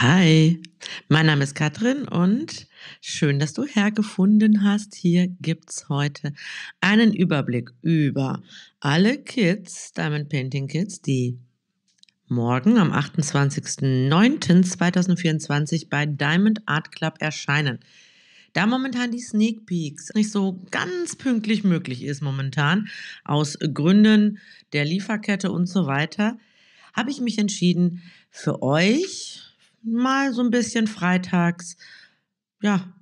Hi, mein Name ist Katrin und schön, dass du hergefunden hast. Hier gibt es heute einen Überblick über alle Kids, Diamond Painting Kids, die morgen am 28.09.2024 bei Diamond Art Club erscheinen. Da momentan die Sneak Peeks nicht so ganz pünktlich möglich ist momentan, aus Gründen der Lieferkette und so weiter, habe ich mich entschieden, für euch mal so ein bisschen freitags, ja,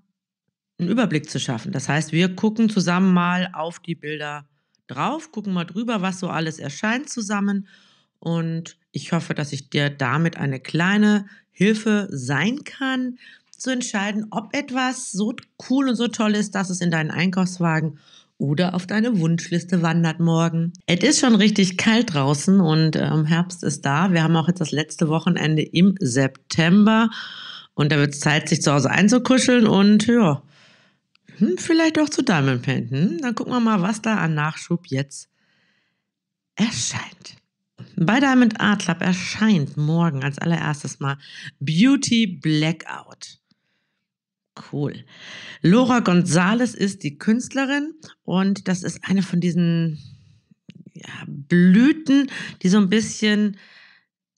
einen Überblick zu schaffen. Das heißt, wir gucken zusammen mal auf die Bilder drauf, gucken mal drüber, was so alles erscheint zusammen. Und ich hoffe, dass ich dir damit eine kleine Hilfe sein kann, zu entscheiden, ob etwas so cool und so toll ist, dass es in deinen Einkaufswagen oder auf deine Wunschliste wandert morgen. Es ist schon richtig kalt draußen und ähm, Herbst ist da. Wir haben auch jetzt das letzte Wochenende im September und da wird es Zeit, sich zu Hause einzukuscheln und ja, hm, vielleicht auch zu Diamond Paint. Hm? Dann gucken wir mal, was da an Nachschub jetzt erscheint. Bei Diamond Art Club erscheint morgen als allererstes mal Beauty Blackout cool. Laura Gonzales ist die Künstlerin und das ist eine von diesen ja, Blüten, die so ein bisschen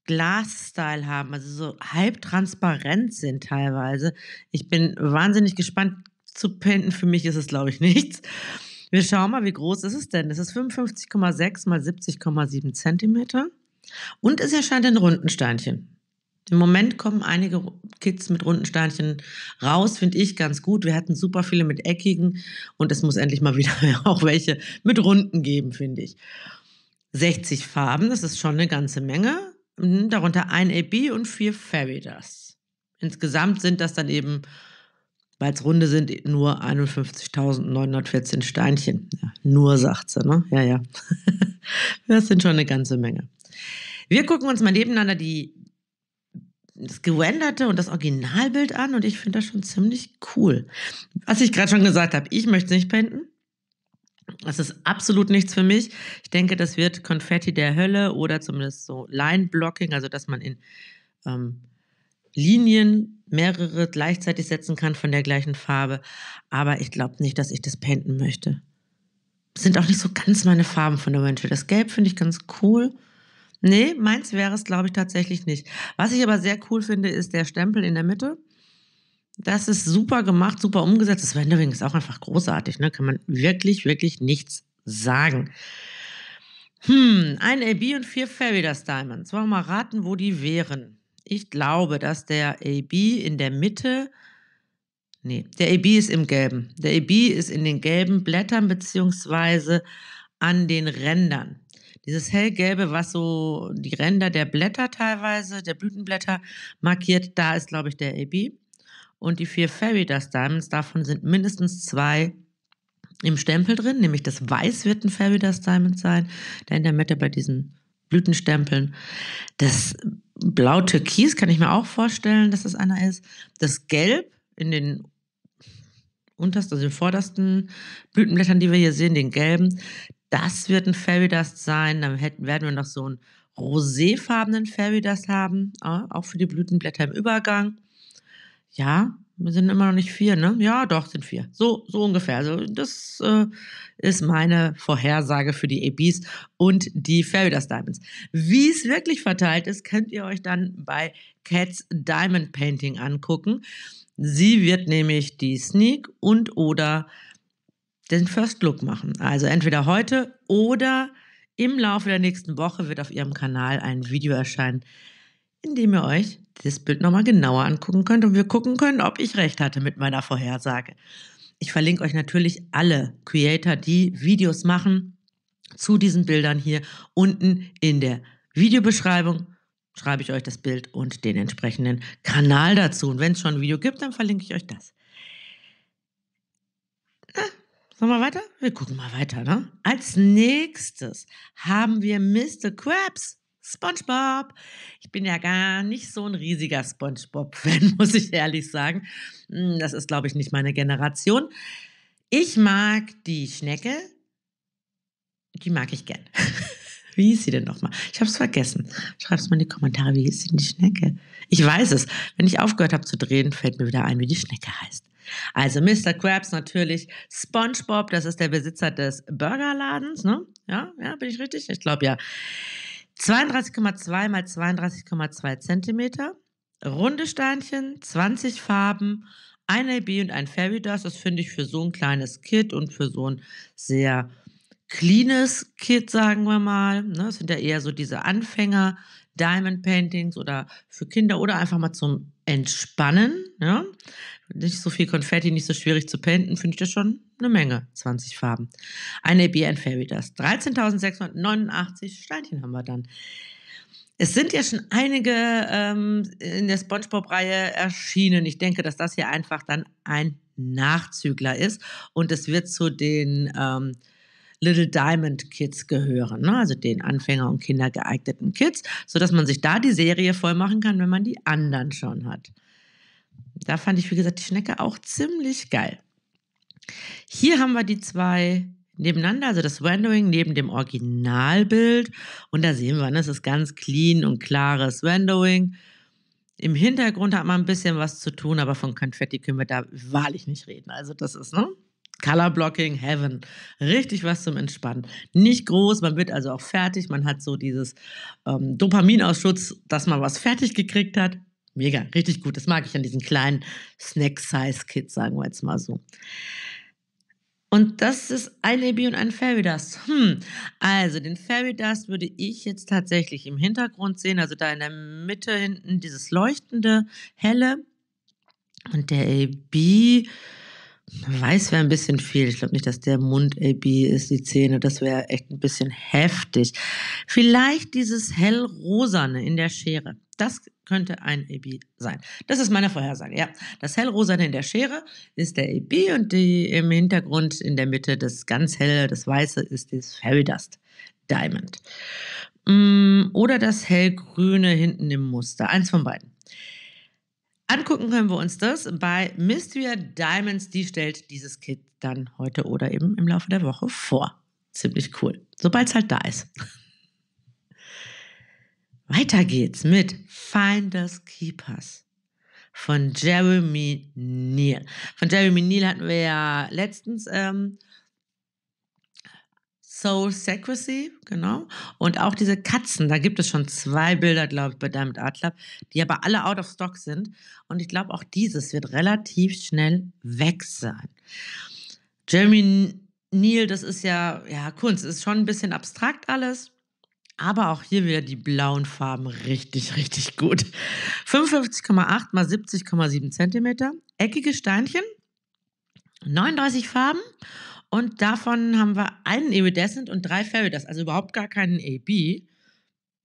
Glas-Style haben, also so halbtransparent sind teilweise. Ich bin wahnsinnig gespannt zu pinten. Für mich ist es, glaube ich, nichts. Wir schauen mal, wie groß ist es denn? Es ist 55,6 mal 70,7 Zentimeter. Und es erscheint in runden Steinchen. Im Moment kommen einige Kids mit runden Steinchen raus, finde ich ganz gut. Wir hatten super viele mit eckigen und es muss endlich mal wieder auch welche mit runden geben, finde ich. 60 Farben, das ist schon eine ganze Menge. Mhm, darunter ein AB und vier Fairy Dust. Insgesamt sind das dann eben, weil es runde sind, nur 51.914 Steinchen. Ja, nur, sagt sie, ne? Ja, ja. das sind schon eine ganze Menge. Wir gucken uns mal nebeneinander die das gerenderte und das Originalbild an und ich finde das schon ziemlich cool. Was ich gerade schon gesagt habe, ich möchte es nicht penden. Das ist absolut nichts für mich. Ich denke, das wird Konfetti der Hölle oder zumindest so Line-Blocking, also dass man in ähm, Linien mehrere gleichzeitig setzen kann von der gleichen Farbe. Aber ich glaube nicht, dass ich das penden möchte. sind auch nicht so ganz meine Farben von der Mantle. Das Gelb finde ich ganz cool. Nee, meins wäre es, glaube ich, tatsächlich nicht. Was ich aber sehr cool finde, ist der Stempel in der Mitte. Das ist super gemacht, super umgesetzt. Das Rendering ist auch einfach großartig. Ne? Kann man wirklich, wirklich nichts sagen. Hm, ein AB und vier Fairy Fairydas Diamonds. Wollen wir mal raten, wo die wären. Ich glaube, dass der AB in der Mitte. Nee, der AB ist im Gelben. Der AB ist in den gelben Blättern beziehungsweise an den Rändern. Dieses hellgelbe, was so die Ränder der Blätter teilweise, der Blütenblätter markiert, da ist, glaube ich, der AB. Und die vier Fairy Dust Diamonds, davon sind mindestens zwei im Stempel drin, nämlich das Weiß wird ein Fairy Dust Diamond sein, da in der Mitte bei diesen Blütenstempeln. Das Blau-Türkis kann ich mir auch vorstellen, dass das einer ist. Das Gelb in den untersten, also den vordersten Blütenblättern, die wir hier sehen, den gelben, das wird ein Fairy Dust sein. Dann hätten, werden wir noch so einen roséfarbenen Fairy Dust haben, äh, auch für die Blütenblätter im Übergang. Ja, wir sind immer noch nicht vier, ne? Ja, doch, sind vier. So, so ungefähr. Also, das äh, ist meine Vorhersage für die ABs und die Fairy Dust Diamonds. Wie es wirklich verteilt ist, könnt ihr euch dann bei Cats Diamond Painting angucken. Sie wird nämlich die Sneak und oder den First Look machen. Also entweder heute oder im Laufe der nächsten Woche wird auf ihrem Kanal ein Video erscheinen, in dem ihr euch das Bild nochmal genauer angucken könnt und wir gucken können, ob ich recht hatte mit meiner Vorhersage. Ich verlinke euch natürlich alle Creator, die Videos machen zu diesen Bildern hier unten in der Videobeschreibung schreibe ich euch das Bild und den entsprechenden Kanal dazu. Und wenn es schon ein Video gibt, dann verlinke ich euch das. Sollen wir weiter? Wir gucken mal weiter, ne? Als nächstes haben wir Mr. Krabs. SpongeBob. Ich bin ja gar nicht so ein riesiger SpongeBob-Fan, muss ich ehrlich sagen. Hm, das ist, glaube ich, nicht meine Generation. Ich mag die Schnecke. Die mag ich gern. Wie hieß sie denn nochmal? Ich habe es vergessen. Schreib es mal in die Kommentare. Wie hieß denn die Schnecke? Ich weiß es. Wenn ich aufgehört habe zu drehen, fällt mir wieder ein, wie die Schnecke heißt. Also Mr. Krabs natürlich, SpongeBob, das ist der Besitzer des Burgerladens, ne? Ja, ja, bin ich richtig? Ich glaube ja. 32,2 mal 32,2 Zentimeter, runde Steinchen, 20 Farben, ein AB und ein Fairy Dust. Das finde ich für so ein kleines Kit und für so ein sehr cleanes Kit, sagen wir mal. Ne? Das sind ja eher so diese Anfänger Diamond Paintings oder für Kinder oder einfach mal zum Entspannen. Ja? nicht so viel Konfetti, nicht so schwierig zu penden, finde ich das schon eine Menge. 20 Farben. Eine ABN Fairy Dust. 13.689 Steinchen haben wir dann. Es sind ja schon einige ähm, in der SpongeBob-Reihe erschienen. Ich denke, dass das hier einfach dann ein Nachzügler ist und es wird zu den ähm, Little Diamond Kids gehören, ne? also den Anfänger- und kindergeeigneten Kids, sodass man sich da die Serie voll machen kann, wenn man die anderen schon hat. Da fand ich, wie gesagt, die Schnecke auch ziemlich geil. Hier haben wir die zwei nebeneinander, also das Rendering neben dem Originalbild. Und da sehen wir, das ne, ist ganz clean und klares Rendering. Im Hintergrund hat man ein bisschen was zu tun, aber von Konfetti können wir da wahrlich nicht reden. Also das ist, ne? Color Blocking Heaven. Richtig was zum Entspannen. Nicht groß, man wird also auch fertig. Man hat so dieses ähm, Dopaminausschutz, dass man was fertig gekriegt hat. Mega, richtig gut. Das mag ich an diesen kleinen snack size kits sagen wir jetzt mal so. Und das ist ein Ebi und ein Fairy Dust. Hm. Also den Fairy Dust würde ich jetzt tatsächlich im Hintergrund sehen, also da in der Mitte hinten dieses leuchtende, helle. Und der AB, weiß wäre ein bisschen viel. Ich glaube nicht, dass der Mund AB ist, die Zähne. Das wäre echt ein bisschen heftig. Vielleicht dieses hellrosane in der Schere. Das könnte ein EB sein. Das ist meine Vorhersage, ja. Das Hellrosane in der Schere ist der EB und die im Hintergrund in der Mitte das ganz helle, das weiße ist das Fairy Dust Diamond. Mm, oder das hellgrüne hinten im Muster. Eins von beiden. Angucken können wir uns das bei Mystery Diamonds. Die stellt dieses Kit dann heute oder eben im Laufe der Woche vor. Ziemlich cool. Sobald es halt da ist. Weiter geht's mit Finders Keepers von Jeremy Neal. Von Jeremy Neal hatten wir ja letztens ähm, Soul Secrecy, genau. Und auch diese Katzen, da gibt es schon zwei Bilder, glaube ich, bei Diamond Art Club, die aber alle out of stock sind. Und ich glaube, auch dieses wird relativ schnell weg sein. Jeremy Neal, das ist ja, ja, Kunst, ist schon ein bisschen abstrakt alles. Aber auch hier wieder die blauen Farben richtig, richtig gut. 55,8 mal 70,7 cm. Eckige Steinchen, 39 Farben und davon haben wir einen Iridescent und drei Ferridus, also überhaupt gar keinen AB.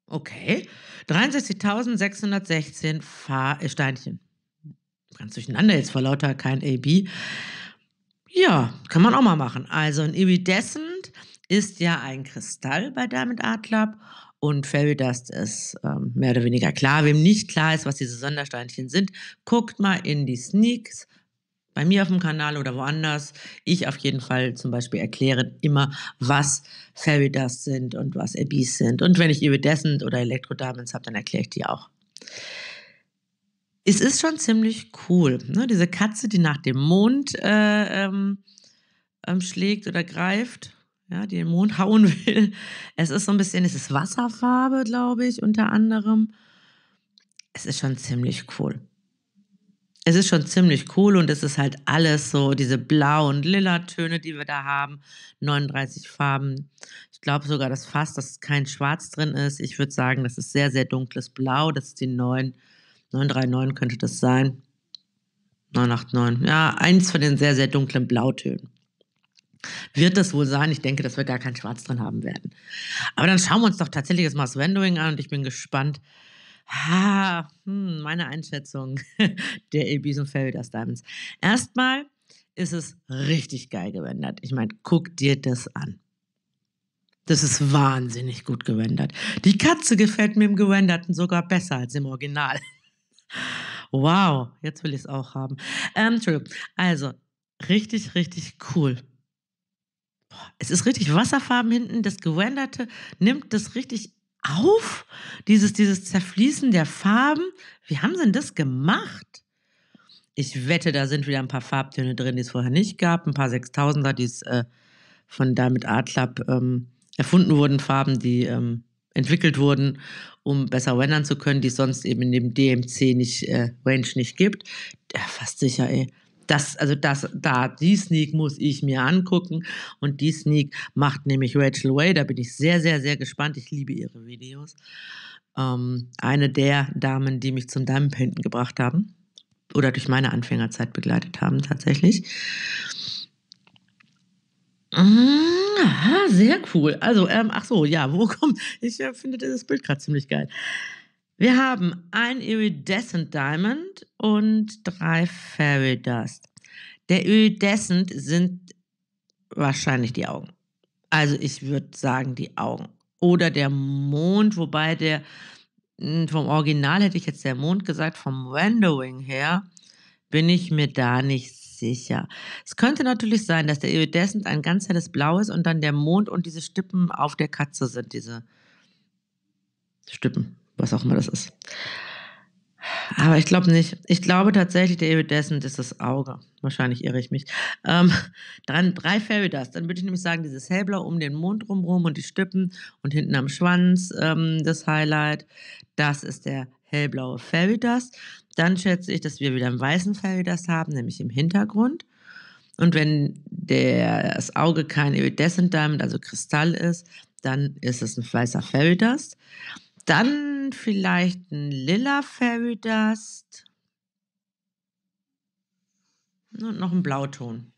Okay. 63.616 Fa äh, Steinchen. Ganz durcheinander jetzt vor lauter kein AB. Ja, kann man auch mal machen. Also ein Iridescent ist ja ein Kristall bei Diamond Art Club und Fairy-Dust ist ähm, mehr oder weniger klar. Wem nicht klar ist, was diese Sondersteinchen sind, guckt mal in die Sneaks bei mir auf dem Kanal oder woanders. Ich auf jeden Fall zum Beispiel erkläre immer, was Fairy Dust sind und was Abyss sind. Und wenn ich Iridescent oder Electro Diamonds habe, dann erkläre ich die auch. Es ist schon ziemlich cool, ne? diese Katze, die nach dem Mond äh, ähm, ähm schlägt oder greift ja, die den Mond hauen will. Es ist so ein bisschen, es ist Wasserfarbe, glaube ich, unter anderem. Es ist schon ziemlich cool. Es ist schon ziemlich cool und es ist halt alles so, diese blau- und lila Töne, die wir da haben, 39 Farben. Ich glaube sogar dass fast dass kein Schwarz drin ist. Ich würde sagen, das ist sehr, sehr dunkles Blau. Das ist die 9, 939 könnte das sein. 989, ja, eins von den sehr, sehr dunklen Blautönen. Wird das wohl sein? Ich denke, dass wir gar kein Schwarz drin haben werden. Aber dann schauen wir uns doch tatsächlich das Mars Rendering an und ich bin gespannt. Ha, hm, meine Einschätzung der und Feldas Diamonds. Erstmal ist es richtig geil gewendet. Ich meine, guck dir das an. Das ist wahnsinnig gut gewendet. Die Katze gefällt mir im Gewenderten sogar besser als im Original. Wow, jetzt will ich es auch haben. Ähm, Entschuldigung. Also, richtig, richtig cool es ist richtig Wasserfarben hinten, das Gerenderte nimmt das richtig auf, dieses, dieses Zerfließen der Farben. Wie haben sie denn das gemacht? Ich wette, da sind wieder ein paar Farbtöne drin, die es vorher nicht gab, ein paar 6000er, die es äh, von Diamond Art Club ähm, erfunden wurden, Farben, die ähm, entwickelt wurden, um besser rendern zu können, die es sonst eben in dem DMC nicht, äh, Range nicht gibt. Ja, fast sicher, ey das, also das, da, die Sneak muss ich mir angucken. Und die Sneak macht nämlich Rachel Way. Da bin ich sehr, sehr, sehr gespannt. Ich liebe ihre Videos. Ähm, eine der Damen, die mich zum Diamondpainten gebracht haben. Oder durch meine Anfängerzeit begleitet haben, tatsächlich. Mhm, aha, sehr cool. Also, ähm, ach so, ja, wo kommt. Ich äh, finde dieses Bild gerade ziemlich geil. Wir haben ein Iridescent Diamond und drei Fairy Dust. Der Iridescent sind wahrscheinlich die Augen. Also ich würde sagen die Augen. Oder der Mond, wobei der hm, vom Original hätte ich jetzt der Mond gesagt, vom Rendering her bin ich mir da nicht sicher. Es könnte natürlich sein, dass der Iridescent ein ganz helles Blau ist und dann der Mond und diese Stippen auf der Katze sind, diese Stippen was auch immer das ist. Aber ich glaube nicht. Ich glaube tatsächlich, der Iridescent ist das Auge. Wahrscheinlich irre ich mich. Ähm, dann drei Fairy Dust. Dann würde ich nämlich sagen, dieses Hellblau um den Mond rumrum und die Stippen und hinten am Schwanz ähm, das Highlight. Das ist der hellblaue Fairy Dust. Dann schätze ich, dass wir wieder einen weißen Fairy Dust haben, nämlich im Hintergrund. Und wenn der, das Auge kein Iridescent Diamond, also Kristall ist, dann ist es ein weißer Fairy Dust. Dann vielleicht ein lila Fairy Dust. Und noch ein Blauton.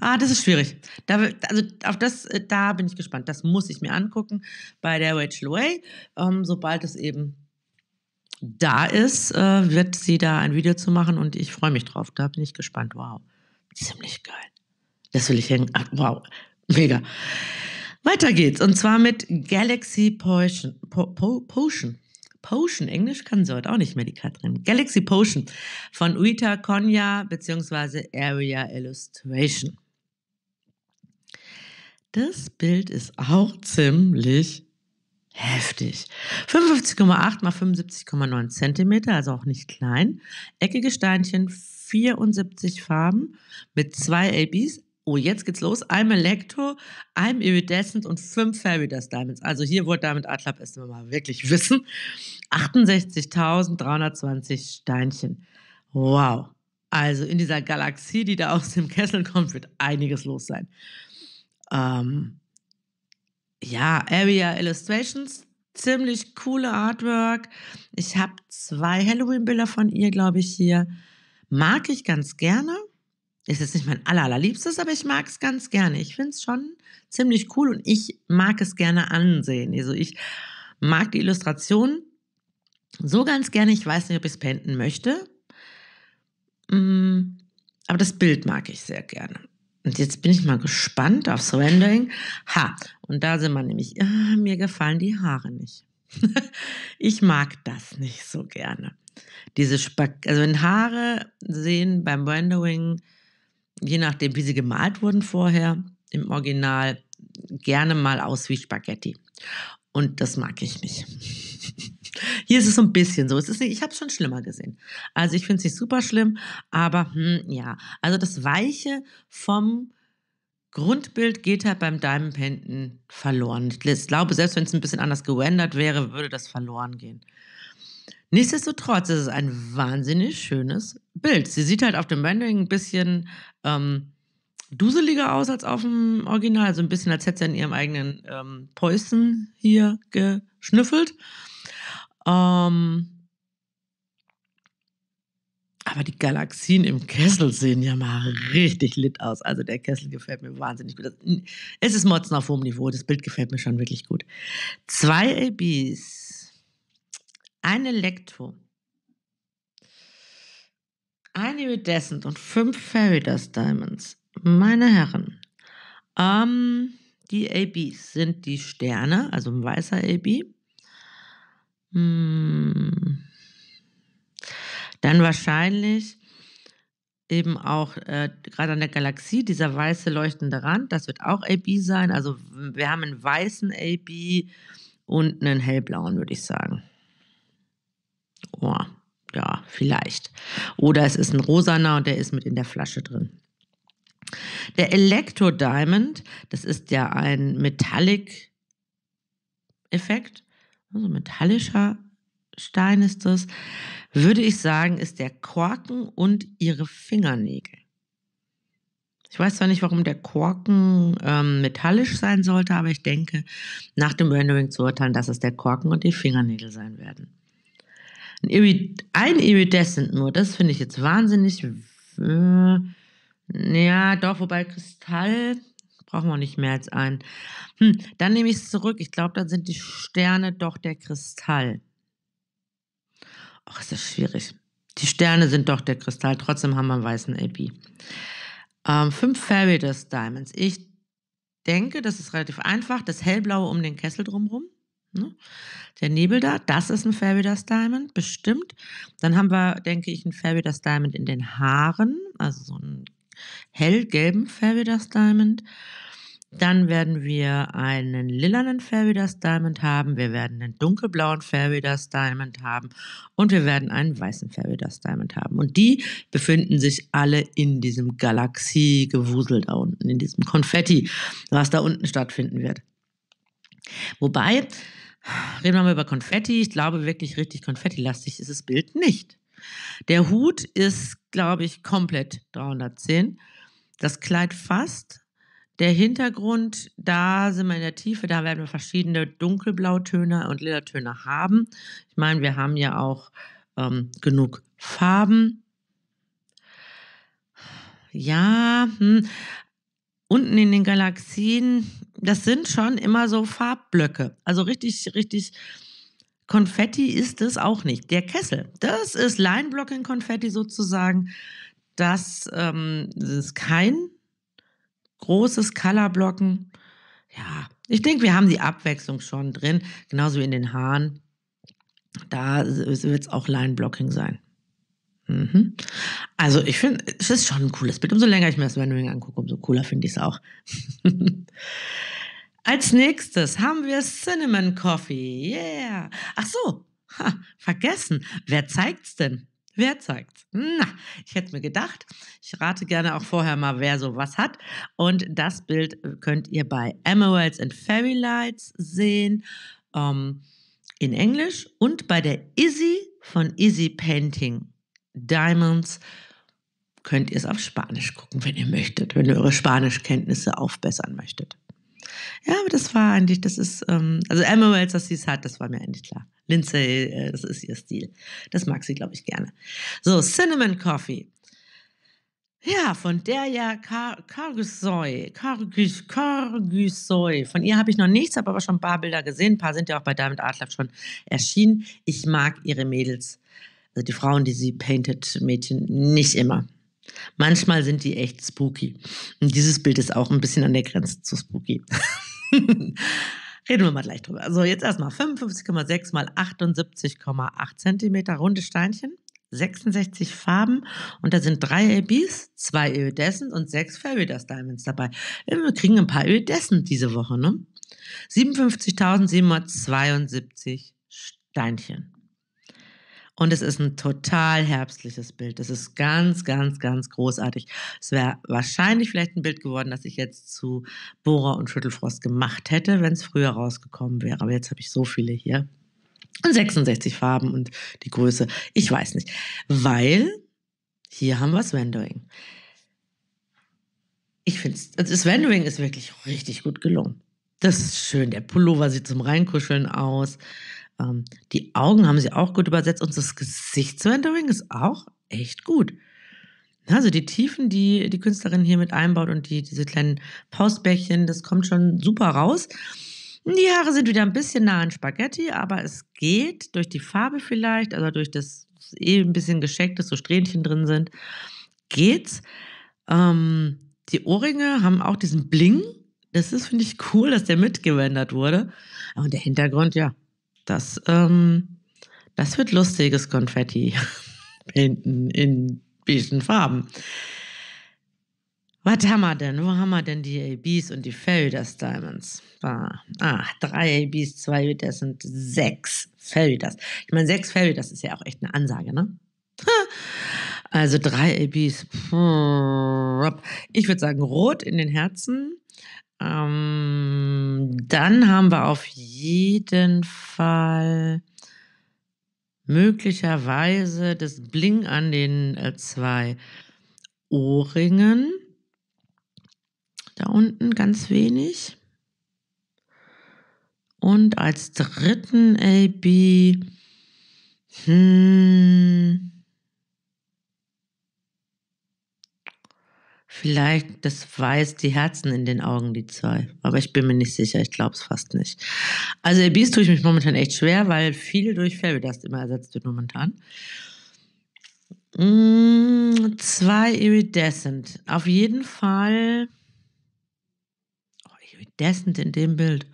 Ah, das ist schwierig. Da, also auf das, äh, da bin ich gespannt. Das muss ich mir angucken bei der Rachel Way. Ähm, sobald es eben da ist, äh, wird sie da ein Video zu machen und ich freue mich drauf. Da bin ich gespannt. Wow, ziemlich geil. Das will ich hängen. Ach, wow, mega. Weiter geht's und zwar mit Galaxy Potion. Po po Potion. Potion, Englisch kann sie heute auch nicht mehr, die Katrin. Galaxy Potion von Uita Konya bzw. Area Illustration. Das Bild ist auch ziemlich heftig. 55,8 mal 75,9 cm, also auch nicht klein. Eckige Steinchen, 74 Farben mit zwei ABs, Oh, jetzt geht's los. I'm Electro, I'm Iridescent und fünf Fairy Dust Diamonds. Also hier wurde Diamond Art Club erst mal wirklich wissen. 68.320 Steinchen. Wow. Also in dieser Galaxie, die da aus dem Kessel kommt, wird einiges los sein. Ähm, ja, Area Illustrations, ziemlich coole Artwork. Ich habe zwei Halloween-Bilder von ihr, glaube ich, hier. Mag ich ganz gerne ist jetzt nicht mein allerliebstes, aber ich mag es ganz gerne. Ich finde es schon ziemlich cool und ich mag es gerne ansehen. Also ich mag die Illustration so ganz gerne. Ich weiß nicht, ob ich es penden möchte. Mm, aber das Bild mag ich sehr gerne. Und jetzt bin ich mal gespannt aufs Rendering. Ha, und da sind wir nämlich, ah, mir gefallen die Haare nicht. ich mag das nicht so gerne. Diese Spak also wenn Haare sehen beim Rendering je nachdem, wie sie gemalt wurden vorher im Original, gerne mal aus wie Spaghetti. Und das mag ich nicht. Hier ist es so ein bisschen so. Es ist ich habe es schon schlimmer gesehen. Also ich finde es nicht super schlimm, aber hm, ja. Also das Weiche vom Grundbild geht halt beim Diamond Painten verloren. Ich glaube, selbst wenn es ein bisschen anders gerendert wäre, würde das verloren gehen. Nichtsdestotrotz ist es ein wahnsinnig schönes Bild. Sie sieht halt auf dem Banding ein bisschen ähm, duseliger aus als auf dem Original, so ein bisschen, als hätte sie in ihrem eigenen ähm, Päusten hier geschnüffelt. Ähm, aber die Galaxien im Kessel sehen ja mal richtig lit aus. Also der Kessel gefällt mir wahnsinnig gut. Es ist Motzen auf hohem Niveau. Das Bild gefällt mir schon wirklich gut. Zwei ABs ein Elektro, ein Iridescent und fünf Fairy Dust Diamonds. Meine Herren, ähm, die ABs sind die Sterne, also ein weißer AB. Hm. Dann wahrscheinlich eben auch äh, gerade an der Galaxie dieser weiße leuchtende Rand, das wird auch AB sein. Also wir haben einen weißen AB und einen hellblauen, würde ich sagen. Oh, ja, vielleicht. Oder es ist ein rosaner und der ist mit in der Flasche drin. Der Electro Diamond, das ist ja ein Metallic-Effekt, also metallischer Stein ist das, würde ich sagen, ist der Korken und ihre Fingernägel. Ich weiß zwar nicht, warum der Korken ähm, metallisch sein sollte, aber ich denke, nach dem Rendering zu urteilen, dass es der Korken und die Fingernägel sein werden. Ein, Iridescent nur, das finde ich jetzt wahnsinnig. Ja, doch, wobei Kristall brauchen wir nicht mehr als einen. Hm, dann nehme ich es zurück. Ich glaube, dann sind die Sterne doch der Kristall. Ach, ist das schwierig. Die Sterne sind doch der Kristall. Trotzdem haben wir einen weißen AP. Ähm, fünf Faraday Diamonds. Ich denke, das ist relativ einfach. Das hellblaue um den Kessel drumherum. Ne? Der Nebel da, das ist ein Fairy Fabulous Diamond, bestimmt. Dann haben wir, denke ich, ein Fairy Fabulous Diamond in den Haaren, also so einen hellgelben Fairy Fabulous Diamond. Dann werden wir einen lilanen Fairy Fairydas Diamond haben, wir werden einen dunkelblauen Fairy Fairydas Diamond haben und wir werden einen weißen Fairy Fairydas Diamond haben. Und die befinden sich alle in diesem Galaxiegewusel da unten, in diesem Konfetti, was da unten stattfinden wird. Wobei, Reden wir mal über Konfetti. Ich glaube wirklich richtig konfettilastig ist das Bild nicht. Der Hut ist, glaube ich, komplett 310. Das Kleid fast. Der Hintergrund, da sind wir in der Tiefe, da werden wir verschiedene Dunkelblautöne und Lilatöne haben. Ich meine, wir haben ja auch ähm, genug Farben. Ja, hm. unten in den Galaxien das sind schon immer so Farbblöcke. Also richtig, richtig Konfetti ist es auch nicht. Der Kessel, das ist Line-Blocking-Konfetti sozusagen. Das, ähm, das ist kein großes Color-Blocken. Ja, ich denke, wir haben die Abwechslung schon drin, genauso wie in den Haaren. Da wird es auch Line-Blocking sein. Mhm. Also ich finde, es ist schon ein cooles Bild. Umso länger ich mir das Rendering angucke, umso cooler finde ich es auch. Als nächstes haben wir Cinnamon Coffee. Yeah. Ach so, ha, vergessen. Wer zeigt's denn? Wer zeigt's? Na, ich hätte mir gedacht. Ich rate gerne auch vorher mal, wer sowas hat. Und das Bild äh, könnt ihr bei Emeralds and Fairy Lights sehen. Ähm, in Englisch und bei der Izzy von Izzy Painting Diamonds könnt ihr es auf Spanisch gucken, wenn ihr möchtet, wenn ihr eure Spanischkenntnisse aufbessern möchtet. Ja, aber das war eigentlich, das ist, ähm, also Emeralds, dass sie es hat, das war mir eigentlich klar. Lindsay, äh, das ist ihr Stil. Das mag sie, glaube ich, gerne. So, Cinnamon Coffee. Ja, von der ja Kargusoy, Kargusoy. Von ihr habe ich noch nichts, habe aber schon ein paar Bilder gesehen. Ein paar sind ja auch bei Diamond Art Lab schon erschienen. Ich mag ihre Mädels, also die Frauen, die sie painted, Mädchen, nicht immer. Manchmal sind die echt spooky. Und dieses Bild ist auch ein bisschen an der Grenze zu spooky. Reden wir mal gleich drüber. Also jetzt erstmal 55,6 mal 78,8 cm runde Steinchen, 66 Farben und da sind drei ABs, zwei Iridescent und sechs Fairydas Diamonds dabei. Äh, wir kriegen ein paar Iridescent diese Woche, ne? 57.772 Steinchen. Und es ist ein total herbstliches Bild. Das ist ganz, ganz, ganz großartig. Es wäre wahrscheinlich vielleicht ein Bild geworden, das ich jetzt zu Bohrer und Schüttelfrost gemacht hätte, wenn es früher rausgekommen wäre. Aber jetzt habe ich so viele hier. Und 66 Farben und die Größe. Ich weiß nicht. Weil hier haben wir also das Rendering. Ich finde, das Rendering ist wirklich richtig gut gelungen. Das ist schön. Der Pullover sieht zum Reinkuscheln aus. Ähm, die Augen haben sie auch gut übersetzt und das Gesichtsrendering ist auch echt gut. Also die Tiefen, die die Künstlerin hier mit einbaut und die, diese kleinen Pausbällchen, das kommt schon super raus. Die Haare sind wieder ein bisschen nah an Spaghetti, aber es geht durch die Farbe vielleicht, also durch das eh ein bisschen gescheckt ist, so Strähnchen drin sind, geht's. Ähm, die Ohrringe haben auch diesen Bling. Das ist, finde ich, cool, dass der mitgewendet wurde. Und der Hintergrund, ja, das, ähm, das wird lustiges Konfetti hinten in beigen Farben. Was haben wir denn? Wo haben wir denn die ABs und die Felders Diamonds? Ah, ah drei ABs, zwei, das sind sechs Felders. Ich meine, sechs Felders ist ja auch echt eine Ansage, ne? Also drei ABs. Ich würde sagen, rot in den Herzen, ähm, dann haben wir auf jeden Fall möglicherweise das Bling an den äh, zwei Ohrringen. Da unten ganz wenig. Und als dritten AB, hm, Vielleicht das Weiß, die Herzen in den Augen, die zwei. Aber ich bin mir nicht sicher, ich glaube es fast nicht. Also Abyss tue ich mich momentan echt schwer, weil viel durch Fairydust immer ersetzt wird momentan. Mm, zwei Iridescent. Auf jeden Fall oh, Iridescent in dem Bild.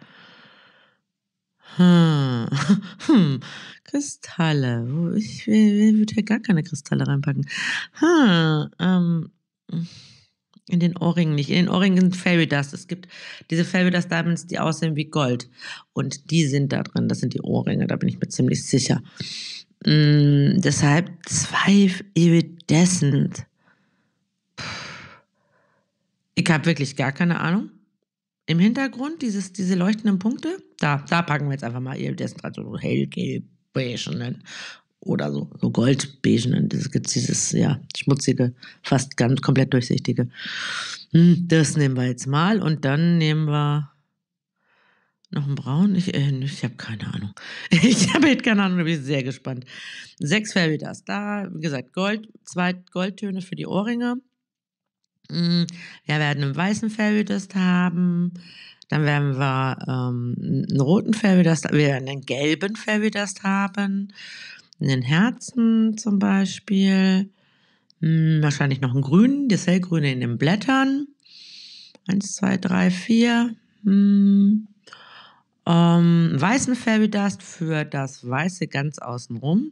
Hm. hm. Kristalle. Ich will, will, will ja gar keine Kristalle reinpacken. Hm. Ähm. In den Ohrringen nicht. In den Ohrringen sind Fairy Dust. Es gibt diese Fairy Dust Diamonds, die aussehen wie Gold. Und die sind da drin. Das sind die Ohrringe, da bin ich mir ziemlich sicher. Mm, deshalb zwei Iridescent. Ich habe wirklich gar keine Ahnung. Im Hintergrund dieses, diese leuchtenden Punkte, da, da packen wir jetzt einfach mal Iridescent, also hellgelb, beigen oder so, so goldbeigen. Es dieses ja, schmutzige, fast ganz komplett durchsichtige. Hm, das nehmen wir jetzt mal und dann nehmen wir noch einen Braun. Ich, äh, ich habe keine Ahnung. Ich habe jetzt keine Ahnung, da bin ich sehr gespannt. Sechs Fairbiters da, wie gesagt, Gold, zwei Goldtöne für die Ohrringe. Hm, wir werden einen weißen Fairbitest haben. Dann werden wir ähm, einen roten haben, wir werden einen gelben Fairbitest haben in den Herzen zum Beispiel, hm, wahrscheinlich noch ein grünen, das hellgrüne in den Blättern. Eins, zwei, drei, vier. Hm. Ähm, weißen Fairy Dust für das Weiße ganz außenrum.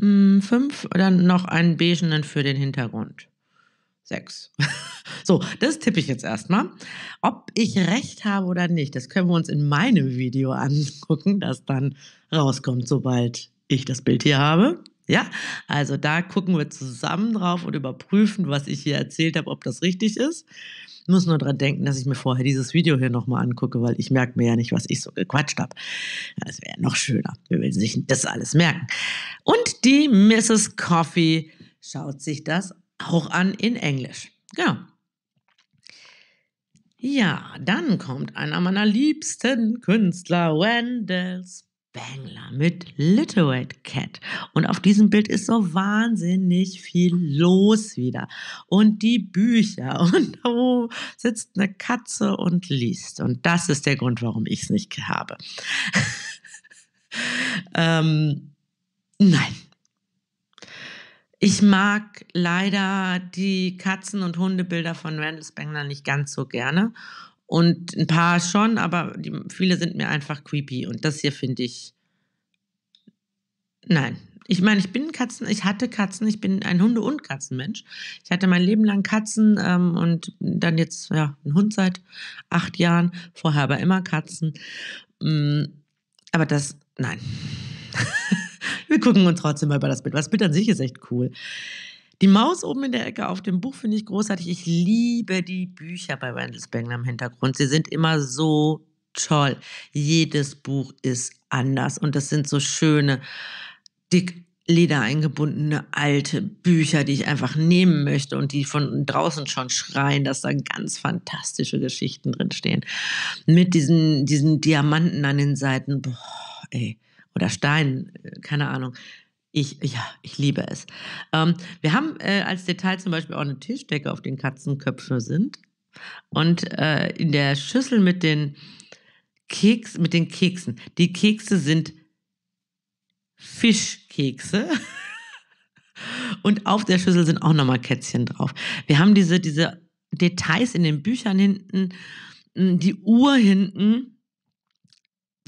Hm, fünf, dann noch einen beigenen für den Hintergrund. Sechs. so, das tippe ich jetzt erstmal. Ob ich recht habe oder nicht, das können wir uns in meinem Video angucken, das dann rauskommt, sobald ich das Bild hier habe. Ja, also da gucken wir zusammen drauf und überprüfen, was ich hier erzählt habe, ob das richtig ist. muss nur daran denken, dass ich mir vorher dieses Video hier nochmal angucke, weil ich merke mir ja nicht, was ich so gequatscht habe. Das wäre noch schöner. Wir will sich das alles merken. Und die Mrs. Coffee schaut sich das auch an in Englisch. Ja. Genau. Ja, dann kommt einer meiner liebsten Künstler, Wendell Bangler mit Literate Cat. Und auf diesem Bild ist so wahnsinnig viel los wieder. Und die Bücher. Und da sitzt eine Katze und liest. Und das ist der Grund, warum ich es nicht habe. ähm, nein. Ich mag leider die Katzen- und Hundebilder von Randall Spengler nicht ganz so gerne. Und ein paar schon, aber viele sind mir einfach creepy. Und das hier finde ich. Nein. Ich meine, ich bin Katzen, ich hatte Katzen, ich bin ein Hunde- und Katzenmensch. Ich hatte mein Leben lang Katzen ähm, und dann jetzt, ja, ein Hund seit acht Jahren, vorher aber immer Katzen. Mhm. aber das, nein. Wir gucken uns trotzdem mal über das Bild. Das Bild an sich ist echt cool. Die Maus oben in der Ecke auf dem Buch finde ich großartig. Ich liebe die Bücher bei Wendell Spengler im Hintergrund. Sie sind immer so toll. Jedes Buch ist anders und das sind so schöne, dick Leder eingebundene alte Bücher, die ich einfach nehmen möchte und die von draußen schon schreien, dass da ganz fantastische Geschichten drinstehen. Mit diesen, diesen Diamanten an den Seiten, boah, ey, oder Steinen, äh, keine Ahnung. Ich, ja, ich liebe es. Ähm, wir haben äh, als Detail zum Beispiel auch eine Tischdecke, auf den Katzenköpfe sind. Und äh, in der Schüssel mit den, Keks, mit den Keksen. Die Kekse sind Fischkekse. Und auf der Schüssel sind auch nochmal Kätzchen drauf. Wir haben diese, diese Details in den Büchern hinten, die Uhr hinten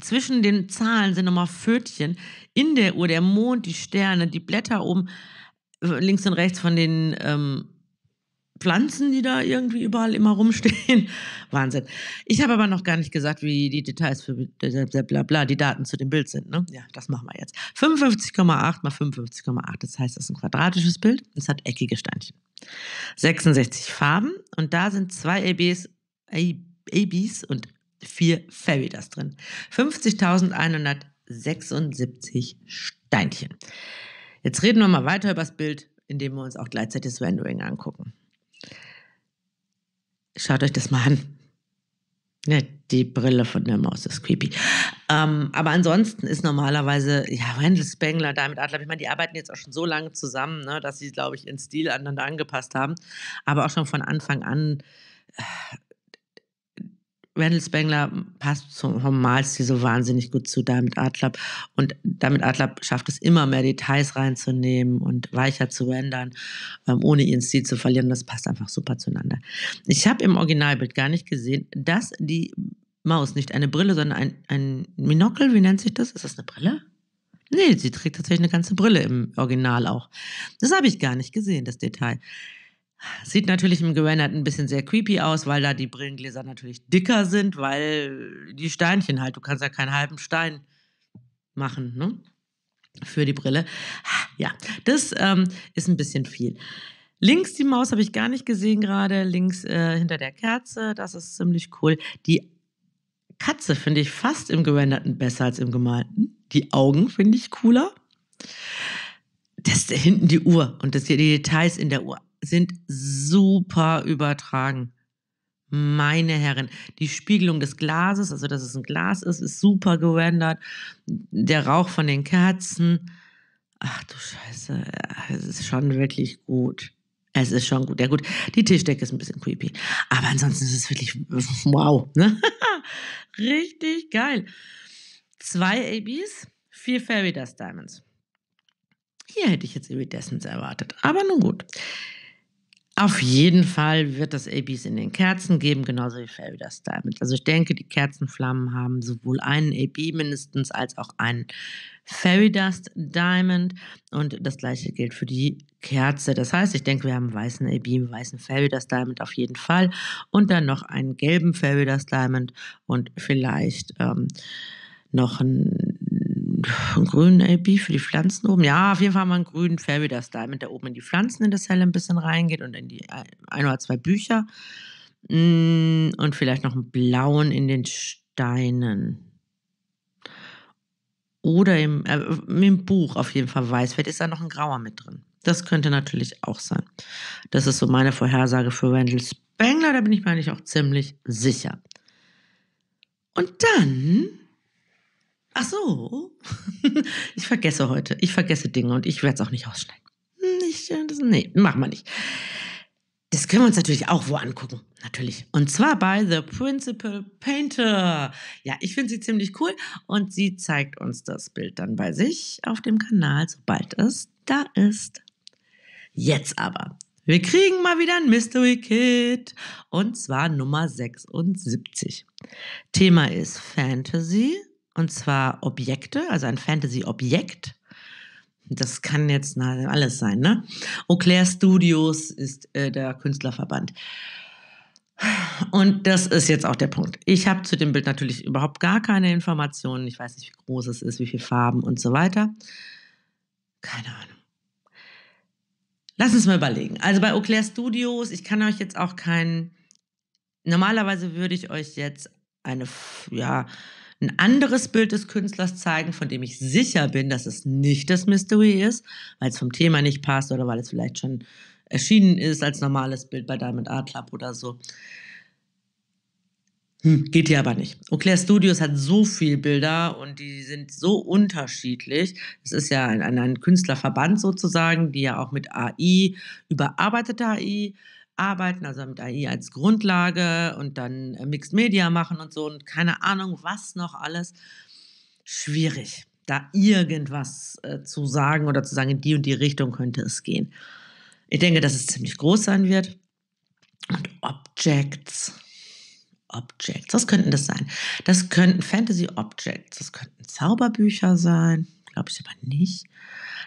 zwischen den Zahlen sind nochmal Pfötchen in der Uhr, der Mond, die Sterne, die Blätter oben, äh, links und rechts von den ähm, Pflanzen, die da irgendwie überall immer rumstehen. Wahnsinn. Ich habe aber noch gar nicht gesagt, wie die Details für blablabla, bla, die Daten zu dem Bild sind. Ne? Ja, das machen wir jetzt. 55,8 mal 55,8, das heißt, das ist ein quadratisches Bild. Es hat eckige Steinchen. 66 Farben und da sind zwei ABs, A, ABs und vier fairy Fairydas drin. 50.176 Steinchen. Jetzt reden wir mal weiter über das Bild, indem wir uns auch gleichzeitig das Rendering angucken. Schaut euch das mal an. Ja, die Brille von der Maus ist creepy. Ähm, aber ansonsten ist normalerweise, ja, Wendell Spengler damit Adler, ich meine, die arbeiten jetzt auch schon so lange zusammen, ne, dass sie, glaube ich, ihren Stil aneinander angepasst haben. Aber auch schon von Anfang an äh, Randall Spengler passt zum Malstil so wahnsinnig gut zu Diamond Artlab. Und Diamond Artlab schafft es immer mehr, Details reinzunehmen und weicher zu rendern, ähm, ohne ihren Stil zu verlieren. Das passt einfach super zueinander. Ich habe im Originalbild gar nicht gesehen, dass die Maus nicht eine Brille, sondern ein, ein Minokel, wie nennt sich das? Ist das eine Brille? Nee, sie trägt tatsächlich eine ganze Brille im Original auch. Das habe ich gar nicht gesehen, das Detail. Sieht natürlich im Gerendert ein bisschen sehr creepy aus, weil da die Brillengläser natürlich dicker sind, weil die Steinchen halt, du kannst ja keinen halben Stein machen, ne? Für die Brille. Ja, das ähm, ist ein bisschen viel. Links die Maus habe ich gar nicht gesehen gerade, links äh, hinter der Kerze, das ist ziemlich cool. Die Katze finde ich fast im Gerenderten besser als im Gemalten. Die Augen finde ich cooler. Das ist hinten die Uhr und das hier die Details in der Uhr sind super übertragen. Meine Herren, die Spiegelung des Glases, also dass es ein Glas ist, ist super gerendert. Der Rauch von den Kerzen. Ach du Scheiße, es ist schon wirklich gut. Es ist schon gut. Ja gut, die Tischdecke ist ein bisschen creepy. Aber ansonsten ist es wirklich wow. Ne? Richtig geil. Zwei ABs, vier Fairy Dust Diamonds. Hier hätte ich jetzt Iridescence erwartet. Aber nun gut. Auf jeden Fall wird das ABs in den Kerzen geben, genauso wie Fairy Diamond. Also ich denke, die Kerzenflammen haben sowohl einen AB mindestens als auch einen Fairy Dust Diamond und das gleiche gilt für die Kerze. Das heißt, ich denke, wir haben einen weißen AB, einen weißen Fairy Dust Diamond auf jeden Fall und dann noch einen gelben Fairy Dust Diamond und vielleicht ähm, noch einen grünen LB für die Pflanzen oben. Ja, auf jeden Fall mal einen grünen Fairy Style, mit der oben in die Pflanzen in das Helle ein bisschen reingeht und in die äh, ein oder zwei Bücher. Mm, und vielleicht noch einen blauen in den Steinen. Oder im, äh, im Buch auf jeden Fall weiß. Vielleicht ist da noch ein grauer mit drin. Das könnte natürlich auch sein. Das ist so meine Vorhersage für Wendell Spengler. Da bin ich mir eigentlich auch ziemlich sicher. Und dann Ach so. Ich vergesse heute. Ich vergesse Dinge und ich werde es auch nicht ausschneiden. Nicht, äh, das, nee, machen wir nicht. Das können wir uns natürlich auch wo angucken. Natürlich. Und zwar bei The Principal Painter. Ja, ich finde sie ziemlich cool und sie zeigt uns das Bild dann bei sich auf dem Kanal, sobald es da ist. Jetzt aber. Wir kriegen mal wieder ein Mystery Kit. Und zwar Nummer 76. Thema ist Fantasy und zwar Objekte, also ein Fantasy-Objekt. Das kann jetzt na, alles sein, ne? Eau Claire Studios ist äh, der Künstlerverband. Und das ist jetzt auch der Punkt. Ich habe zu dem Bild natürlich überhaupt gar keine Informationen. Ich weiß nicht, wie groß es ist, wie viele Farben und so weiter. Keine Ahnung. Lass uns mal überlegen. Also bei Eau Claire Studios, ich kann euch jetzt auch keinen. Normalerweise würde ich euch jetzt eine, ja, ein anderes Bild des Künstlers zeigen, von dem ich sicher bin, dass es nicht das Mystery ist, weil es vom Thema nicht passt oder weil es vielleicht schon erschienen ist als normales Bild bei Diamond Art Club oder so. Hm, geht hier aber nicht. Eau Claire Studios hat so viele Bilder und die sind so unterschiedlich. Es ist ja ein, ein, Künstlerverband sozusagen, die ja auch mit AI, überarbeiteter AI, arbeiten, also mit AI als Grundlage und dann äh, Mixed Media machen und so und keine Ahnung, was noch alles. Schwierig, da irgendwas äh, zu sagen oder zu sagen, in die und die Richtung könnte es gehen. Ich denke, dass es ziemlich groß sein wird. Und Objects. Objects, was könnten das sein? Das könnten Fantasy Objects, das könnten Zauberbücher sein, glaube ich aber nicht.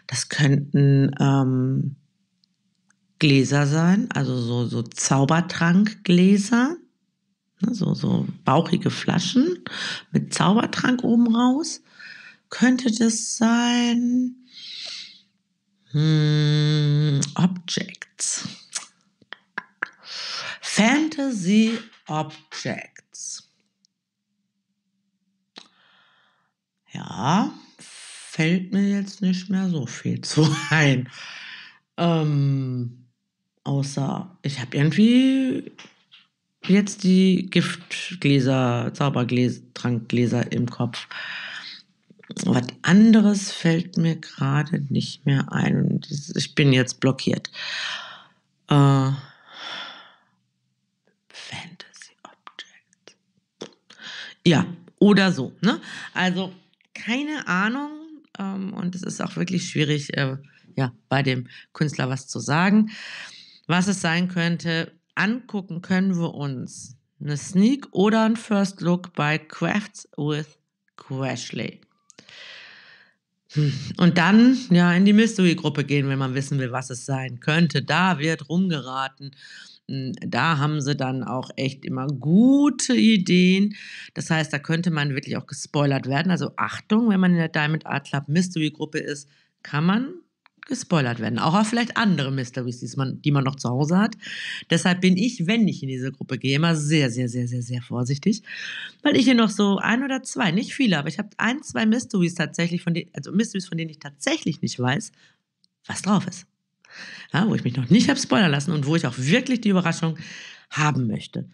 Das könnten ähm, Gläser sein, also so, so Zaubertrankgläser, ne, so, so bauchige Flaschen mit Zaubertrank oben raus. Könnte das sein? Hm, Objects. Fantasy Objects. Ja, fällt mir jetzt nicht mehr so viel zu ein. Ähm, aussah. Ich habe irgendwie jetzt die Giftgläser, Zaubergläser, Trankgläser im Kopf. Was anderes fällt mir gerade nicht mehr ein. Ich bin jetzt blockiert. Äh, Fantasy Object. Ja, oder so. Ne? Also keine Ahnung. Ähm, und es ist auch wirklich schwierig, äh, ja, bei dem Künstler was zu sagen was es sein könnte, angucken können wir uns eine Sneak oder ein First Look bei Crafts with Crashly. Hm. Und dann ja in die Mystery-Gruppe gehen, wenn man wissen will, was es sein könnte. Da wird rumgeraten. Hm, da haben sie dann auch echt immer gute Ideen. Das heißt, da könnte man wirklich auch gespoilert werden. Also Achtung, wenn man in der Diamond Art Club Mystery Gruppe ist, kann man gespoilert werden. Auch auf vielleicht andere Mysteries, die man, die man noch zu Hause hat. Deshalb bin ich, wenn ich in diese Gruppe gehe, immer sehr, sehr, sehr, sehr, sehr vorsichtig. Weil ich hier noch so ein oder zwei, nicht viele, aber ich habe ein, zwei Mysteries tatsächlich, von denen, also Mysteries, von denen ich tatsächlich nicht weiß, was drauf ist. Ja, wo ich mich noch nicht habe spoilern lassen und wo ich auch wirklich die Überraschung haben möchte.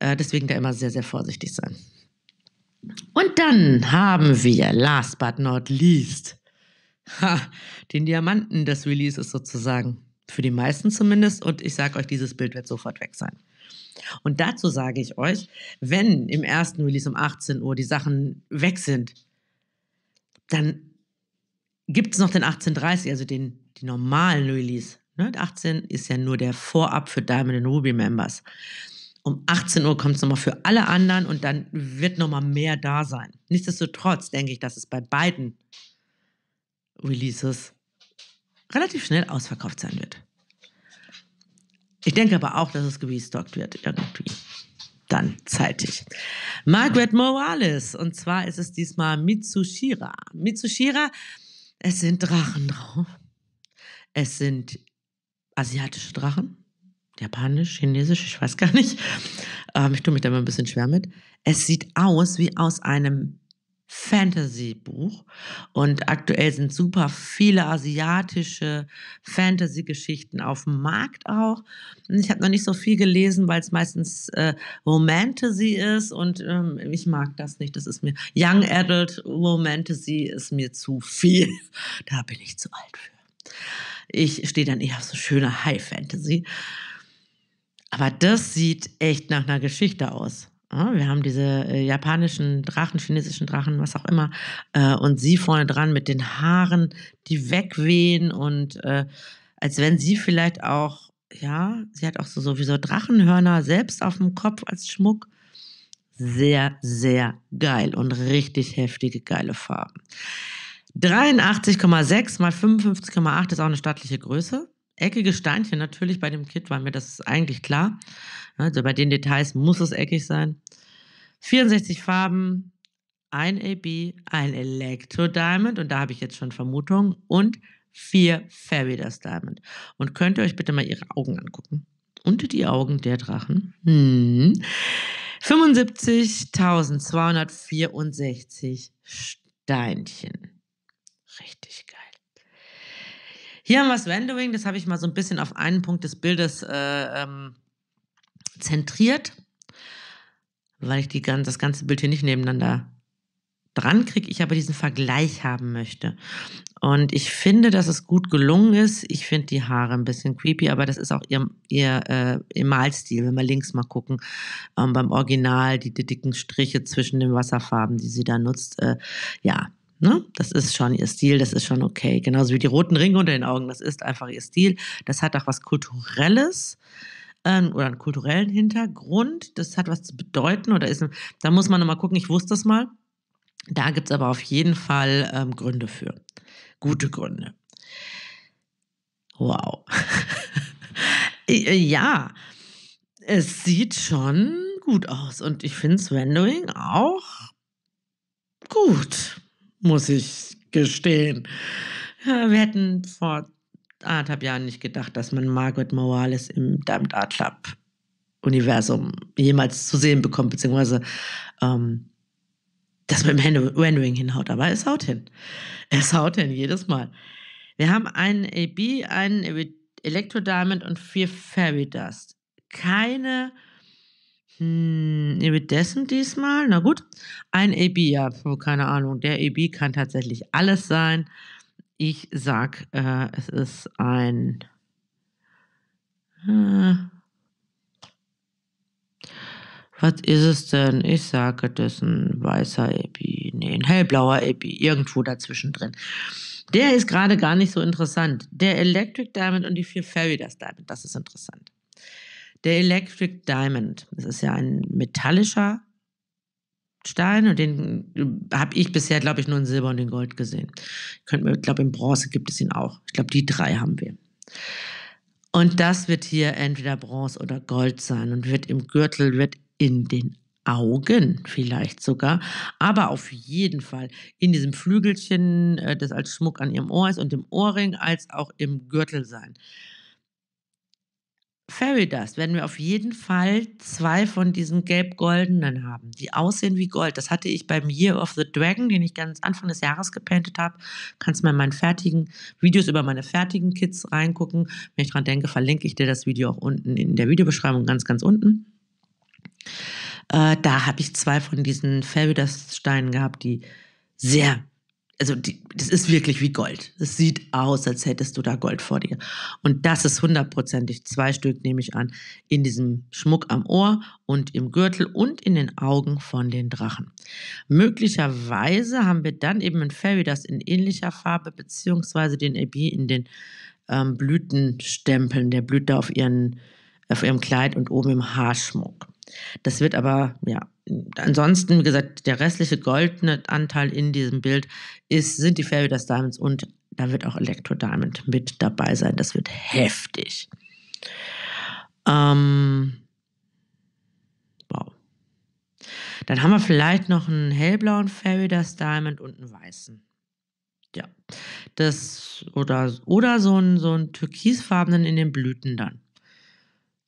Äh, deswegen da immer sehr, sehr vorsichtig sein. Und dann haben wir, last but not least, Ha, den Diamanten des Releases sozusagen. Für die meisten zumindest. Und ich sage euch, dieses Bild wird sofort weg sein. Und dazu sage ich euch, wenn im ersten Release um 18 Uhr die Sachen weg sind, dann gibt es noch den 18.30, also den die normalen Release. Ne? 18 ist ja nur der Vorab für Diamond and Ruby Members. Um 18 Uhr kommt es nochmal für alle anderen und dann wird nochmal mehr da sein. Nichtsdestotrotz denke ich, dass es bei beiden Releases relativ schnell ausverkauft sein wird. Ich denke aber auch, dass es gestockt wird irgendwie. Dann zeitig. Margaret Morales. Und zwar ist es diesmal Mitsushira. Mitsushira, es sind Drachen drauf. Es sind asiatische Drachen. Japanisch, chinesisch, ich weiß gar nicht. Ähm, ich tue mich da mal ein bisschen schwer mit. Es sieht aus wie aus einem Fantasy-Buch. Und aktuell sind super viele asiatische Fantasy-Geschichten auf dem Markt auch. Und ich habe noch nicht so viel gelesen, weil es meistens äh, Romantasy ist und ähm, ich mag das nicht. Das ist mir Young Adult Romantasy ist mir zu viel. Da bin ich zu alt für. Ich stehe dann eher auf so schöne High Fantasy. Aber das sieht echt nach einer Geschichte aus. Ja, wir haben diese äh, japanischen Drachen, chinesischen Drachen, was auch immer. Äh, und sie vorne dran mit den Haaren, die wegwehen und äh, als wenn sie vielleicht auch, ja, sie hat auch so sowieso Drachenhörner selbst auf dem Kopf als Schmuck. Sehr, sehr geil und richtig heftige, geile Farben. 83,6 mal 55,8 ist auch eine stattliche Größe. Eckige Steinchen natürlich bei dem Kit war mir das eigentlich klar. Also bei den Details muss es eckig sein. 64 Farben, ein AB, ein Electro Diamond und da habe ich jetzt schon Vermutungen und vier Fairy Fabulous Diamond. Und könnt ihr euch bitte mal ihre Augen angucken? Unter die Augen der Drachen. Hm. 75.264 Steinchen. Richtig geil. Hier haben wir das Rendering, das habe ich mal so ein bisschen auf einen Punkt des Bildes äh, ähm, zentriert, weil ich die, das ganze Bild hier nicht nebeneinander dran kriege, ich aber diesen Vergleich haben möchte. Und ich finde, dass es gut gelungen ist. Ich finde die Haare ein bisschen creepy, aber das ist auch ihr, ihr, äh, ihr Malstil, wenn wir links mal gucken. Ähm, beim Original, die, die, dicken Striche zwischen den Wasserfarben, die sie da nutzt. Äh, ja, ne? das ist schon ihr Stil, das ist schon okay. Genauso wie die roten Ringe unter den Augen, das ist einfach ihr Stil. Das hat auch was Kulturelles ähm, oder einen kulturellen Hintergrund. Das hat was zu bedeuten oder ist, da muss man nochmal gucken, ich wusste es mal. Da gibt es aber auf jeden Fall ähm, Gründe für. Gute Gründe. Wow. Äh, äh, ja, es sieht schon gut aus und ich finde das auch gut, muss ich gestehen. Wir hätten vor anderthalb Jahren nicht gedacht, dass man Margaret Morales im Diamond Art Club Universum jemals zu sehen bekommt, beziehungsweise ähm, dass man im Rendering hinhaut. Aber es haut hin. Es haut hin, jedes Mal. Wir haben einen AB, einen Electro Diamond und vier Fairy Dust. Keine hm, Iridescent diesmal, na gut. Ein AB, ja, keine Ahnung. Der AB kann tatsächlich alles sein. Ich sag, äh, es ist ein. Äh, was ist es denn? Ich sage, das ist ein weißer Epi, nee, ein hellblauer Epi, irgendwo dazwischen drin. Der ist gerade gar nicht so interessant. Der Electric Diamond und die vier Fairydas Diamond, das ist interessant. Der Electric Diamond, das ist ja ein metallischer Stein und den äh, habe ich bisher, glaube ich, nur in Silber und in Gold gesehen. Ich glaube, in Bronze gibt es ihn auch. Ich glaube, die drei haben wir. Und das wird hier entweder Bronze oder Gold sein und wird im Gürtel, wird in den Augen vielleicht sogar, aber auf jeden Fall in diesem Flügelchen, äh, das als Schmuck an ihrem Ohr ist und im Ohrring als auch im Gürtel sein. Fairy Dust werden wir auf jeden Fall zwei von diesen gelb-goldenen haben, die aussehen wie Gold. Das hatte ich beim Year of the Dragon, den ich ganz Anfang des Jahres gepaintet habe. Kannst mal in meinen fertigen Videos über meine fertigen Kits reingucken. Wenn ich dran denke, verlinke ich dir das Video auch unten in der Videobeschreibung, ganz, ganz unten. Äh, da habe ich zwei von diesen Fairy Dust Steinen gehabt, die sehr also die, das ist wirklich wie Gold. Es sieht aus, als hättest du da Gold vor dir. Und das ist hundertprozentig. Zwei Stück nehme ich an, in diesem Schmuck am Ohr und im Gürtel und in den Augen von den Drachen. Möglicherweise haben wir dann eben ein Fairy, das in ähnlicher Farbe, beziehungsweise den Abi in den ähm, Blütenstempeln, der Blüte auf, ihren, auf ihrem Kleid und oben im Haarschmuck. Das wird aber, ja, ansonsten, wie gesagt, der restliche goldene Anteil in diesem Bild ist, sind die fairy Fairydas Diamonds und da wird auch Electro Diamond mit dabei sein. Das wird heftig. Ähm, wow. Dann haben wir vielleicht noch einen hellblauen fairy Fairydas Diamond und einen weißen. Ja. Das, oder, oder so einen, so einen türkisfarbenen in den Blüten dann.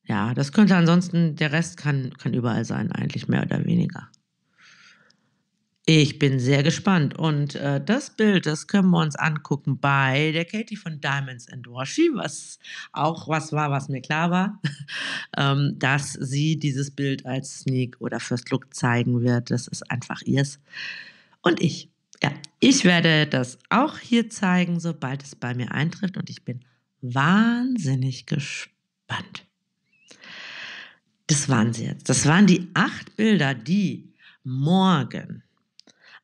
Ja, das könnte ansonsten, der Rest kann, kann überall sein, eigentlich mehr oder weniger. Ich bin sehr gespannt. Und äh, das Bild, das können wir uns angucken bei der Katie von Diamonds and Washi, was auch was war, was mir klar war, ähm, dass sie dieses Bild als Sneak oder First Look zeigen wird. Das ist einfach ihrs. Und ich. Ja, ich werde das auch hier zeigen, sobald es bei mir eintrifft. Und ich bin wahnsinnig gespannt das waren sie jetzt. Das waren die acht Bilder, die morgen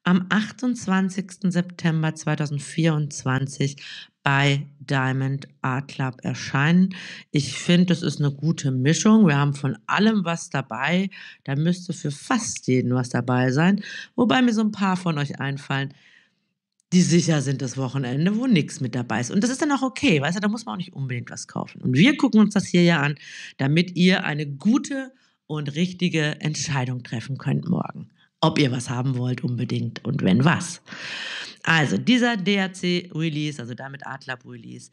am 28. September 2024 bei Diamond Art Club erscheinen. Ich finde, das ist eine gute Mischung. Wir haben von allem was dabei. Da müsste für fast jeden was dabei sein. Wobei mir so ein paar von euch einfallen, die sicher sind das Wochenende, wo nichts mit dabei ist. Und das ist dann auch okay, weißt du, da muss man auch nicht unbedingt was kaufen. Und wir gucken uns das hier ja an, damit ihr eine gute und richtige Entscheidung treffen könnt morgen. Ob ihr was haben wollt unbedingt und wenn was. Also dieser drc release also damit Artlab-Release,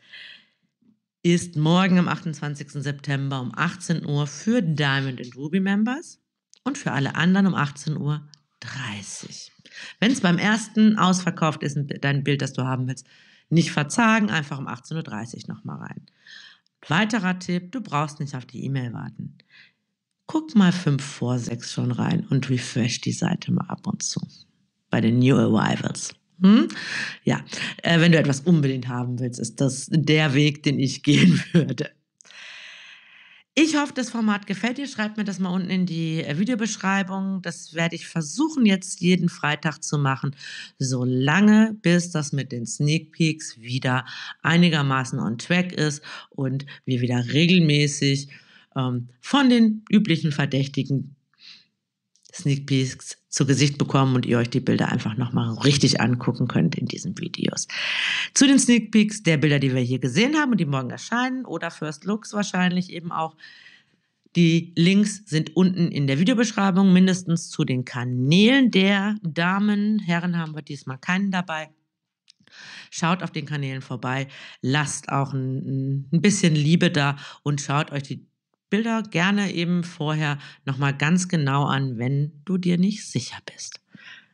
ist morgen am 28. September um 18 Uhr für Diamond and Ruby Members und für alle anderen um 18.30 Uhr. Wenn es beim ersten ausverkauft ist, dein Bild, das du haben willst, nicht verzagen, einfach um 18.30 Uhr nochmal rein. Weiterer Tipp, du brauchst nicht auf die E-Mail warten. Guck mal fünf vor sechs schon rein und refresh die Seite mal ab und zu. Bei den New Arrivals. Hm? Ja, äh, wenn du etwas unbedingt haben willst, ist das der Weg, den ich gehen würde. Ich hoffe, das Format gefällt dir. Schreibt mir das mal unten in die äh, Videobeschreibung. Das werde ich versuchen, jetzt jeden Freitag zu machen, solange bis das mit den Sneak Peeks wieder einigermaßen on track ist und wir wieder regelmäßig ähm, von den üblichen Verdächtigen Sneak Peeks zu Gesicht bekommen und ihr euch die Bilder einfach nochmal richtig angucken könnt in diesen Videos. Zu den Sneak Peeks der Bilder, die wir hier gesehen haben und die morgen erscheinen oder First Looks wahrscheinlich eben auch. Die Links sind unten in der Videobeschreibung, mindestens zu den Kanälen der Damen. Herren haben wir diesmal keinen dabei. Schaut auf den Kanälen vorbei, lasst auch ein, ein bisschen Liebe da und schaut euch die Bilder gerne eben vorher nochmal ganz genau an, wenn du dir nicht sicher bist.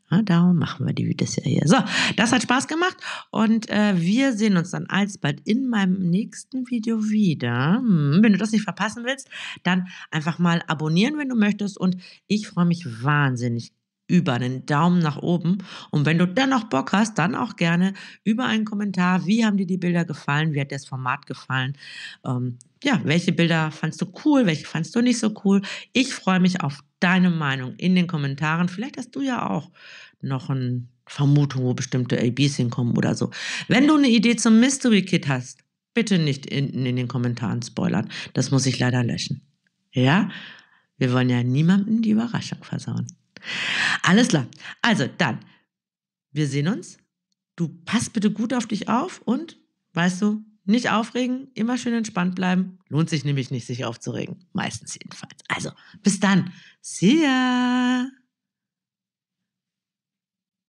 Ja, darum machen wir die das ja hier. So, das hat Spaß gemacht und äh, wir sehen uns dann alsbald in meinem nächsten Video wieder. Hm, wenn du das nicht verpassen willst, dann einfach mal abonnieren, wenn du möchtest und ich freue mich wahnsinnig über einen Daumen nach oben. Und wenn du dann noch Bock hast, dann auch gerne über einen Kommentar. Wie haben dir die Bilder gefallen? Wie hat dir das Format gefallen? Ähm, ja, welche Bilder fandst du cool, welche fandst du nicht so cool. Ich freue mich auf deine Meinung in den Kommentaren. Vielleicht hast du ja auch noch eine Vermutung, wo bestimmte ABs hinkommen oder so. Wenn du eine Idee zum Mystery Kit hast, bitte nicht in, in den Kommentaren spoilern. Das muss ich leider löschen. Ja? Wir wollen ja niemandem die Überraschung versauen. Alles klar. Also dann, wir sehen uns. Du passt bitte gut auf dich auf und, weißt du, nicht aufregen, immer schön entspannt bleiben. Lohnt sich nämlich nicht, sich aufzuregen. Meistens jedenfalls. Also, bis dann. See ya!